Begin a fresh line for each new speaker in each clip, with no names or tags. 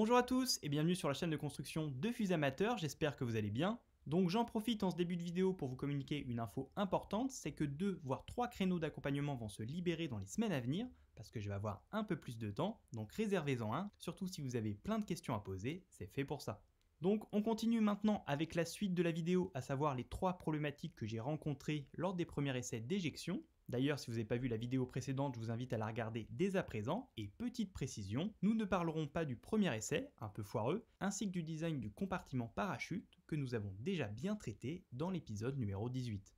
Bonjour à tous et bienvenue sur la chaîne de construction de fus amateurs, j'espère que vous allez bien. Donc j'en profite en ce début de vidéo pour vous communiquer une info importante, c'est que deux voire trois créneaux d'accompagnement vont se libérer dans les semaines à venir, parce que je vais avoir un peu plus de temps, donc réservez-en un, surtout si vous avez plein de questions à poser, c'est fait pour ça. Donc on continue maintenant avec la suite de la vidéo, à savoir les trois problématiques que j'ai rencontrées lors des premiers essais d'éjection. D'ailleurs, si vous n'avez pas vu la vidéo précédente, je vous invite à la regarder dès à présent. Et petite précision, nous ne parlerons pas du premier essai, un peu foireux, ainsi que du design du compartiment parachute que nous avons déjà bien traité dans l'épisode numéro 18.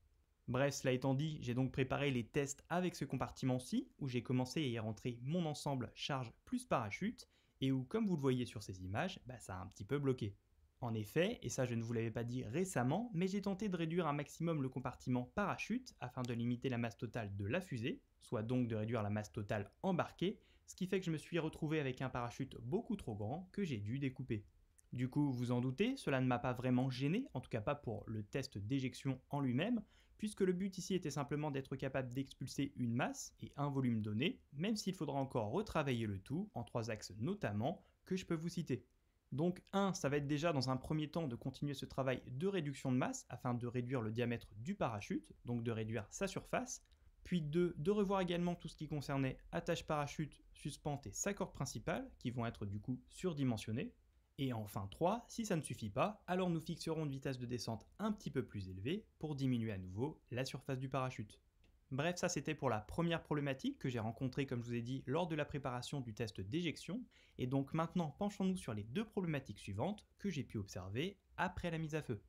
Bref, cela étant dit, j'ai donc préparé les tests avec ce compartiment-ci, où j'ai commencé à y rentrer mon ensemble charge plus parachute, et où, comme vous le voyez sur ces images, bah, ça a un petit peu bloqué. En effet, et ça je ne vous l'avais pas dit récemment, mais j'ai tenté de réduire un maximum le compartiment parachute afin de limiter la masse totale de la fusée, soit donc de réduire la masse totale embarquée, ce qui fait que je me suis retrouvé avec un parachute beaucoup trop grand que j'ai dû découper. Du coup, vous en doutez, cela ne m'a pas vraiment gêné, en tout cas pas pour le test d'éjection en lui-même, puisque le but ici était simplement d'être capable d'expulser une masse et un volume donné, même s'il faudra encore retravailler le tout, en trois axes notamment, que je peux vous citer. Donc 1, ça va être déjà dans un premier temps de continuer ce travail de réduction de masse afin de réduire le diamètre du parachute, donc de réduire sa surface. Puis 2, de revoir également tout ce qui concernait attache parachute, suspente et sa corde principale, qui vont être du coup surdimensionnés. Et enfin 3, si ça ne suffit pas, alors nous fixerons une vitesse de descente un petit peu plus élevée pour diminuer à nouveau la surface du parachute. Bref, ça c'était pour la première problématique que j'ai rencontrée, comme je vous ai dit, lors de la préparation du test d'éjection. Et donc maintenant, penchons-nous sur les deux problématiques suivantes que j'ai pu observer après la mise à feu.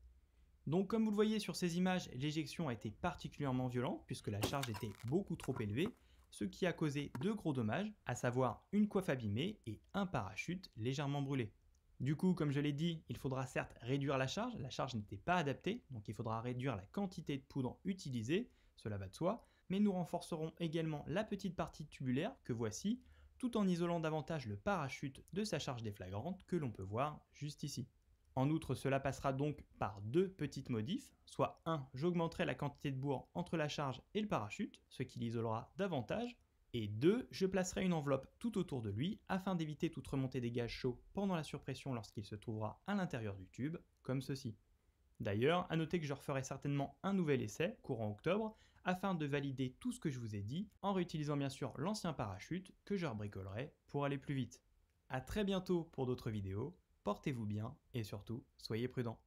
Donc comme vous le voyez sur ces images, l'éjection a été particulièrement violente puisque la charge était beaucoup trop élevée, ce qui a causé deux gros dommages, à savoir une coiffe abîmée et un parachute légèrement brûlé. Du coup, comme je l'ai dit, il faudra certes réduire la charge, la charge n'était pas adaptée, donc il faudra réduire la quantité de poudre utilisée, cela va de soi, mais nous renforcerons également la petite partie tubulaire que voici, tout en isolant davantage le parachute de sa charge déflagrante que l'on peut voir juste ici. En outre, cela passera donc par deux petites modifs, soit 1, j'augmenterai la quantité de bourre entre la charge et le parachute, ce qui l'isolera davantage, et 2, je placerai une enveloppe tout autour de lui afin d'éviter toute remontée des gaz chauds pendant la surpression lorsqu'il se trouvera à l'intérieur du tube, comme ceci. D'ailleurs, à noter que je referai certainement un nouvel essai, courant octobre, afin de valider tout ce que je vous ai dit, en réutilisant bien sûr l'ancien parachute que je rebricolerai pour aller plus vite. A très bientôt pour d'autres vidéos, portez-vous bien et surtout, soyez prudents.